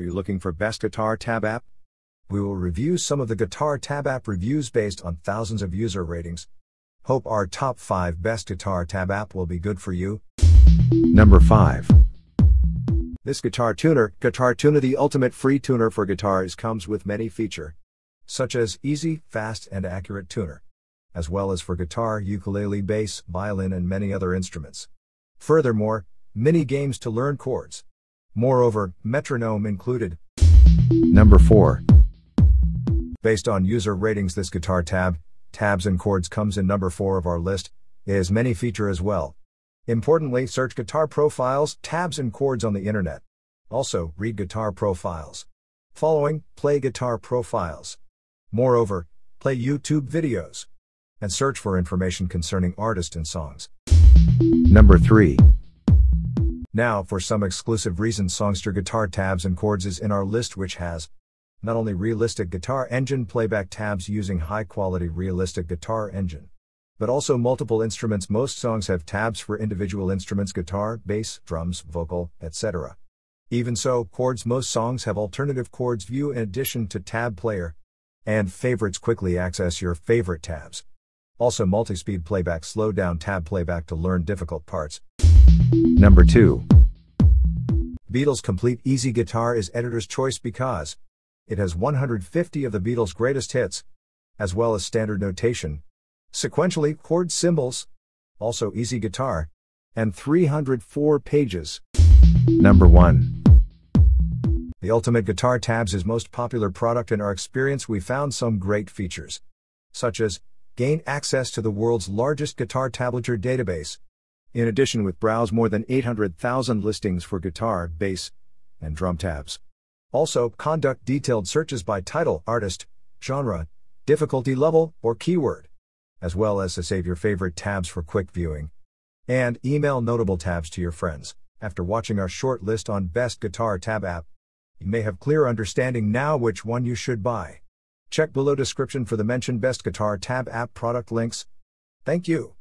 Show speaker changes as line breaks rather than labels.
Are you looking for best guitar tab app? We will review some of the guitar tab app reviews based on thousands of user ratings. Hope our top 5 best guitar tab app will be good for you. Number 5. This guitar tuner, Guitar Tuner the ultimate free tuner for guitars comes with many feature such as easy, fast and accurate tuner as well as for guitar, ukulele, bass, violin and many other instruments. Furthermore, mini games to learn chords Moreover, metronome included. Number 4. Based on user ratings this guitar tab, tabs and chords comes in number 4 of our list, it has many feature as well. Importantly, search guitar profiles, tabs and chords on the internet. Also, read guitar profiles. Following, play guitar profiles. Moreover, play YouTube videos. And search for information concerning artists and songs. Number 3. Now, for some exclusive reason, Songster Guitar Tabs and Chords is in our list, which has not only realistic guitar engine playback tabs using high quality realistic guitar engine, but also multiple instruments. Most songs have tabs for individual instruments guitar, bass, drums, vocal, etc. Even so, chords most songs have alternative chords view in addition to tab player. And favorites quickly access your favorite tabs. Also, multi speed playback slow down tab playback to learn difficult parts. Number 2. Beatles Complete Easy Guitar is editor's choice because it has 150 of the Beatles' greatest hits, as well as standard notation, sequentially chord symbols, also easy guitar, and 304 pages. Number 1. The Ultimate Guitar Tabs is most popular product in our experience we found some great features, such as gain access to the world's largest guitar tablature database, in addition with Browse more than 800,000 listings for guitar, bass, and drum tabs. Also, conduct detailed searches by title, artist, genre, difficulty level, or keyword, as well as to save your favorite tabs for quick viewing. And email notable tabs to your friends. After watching our short list on Best Guitar Tab app, you may have clear understanding now which one you should buy. Check below description for the mentioned Best Guitar Tab app product links. Thank you.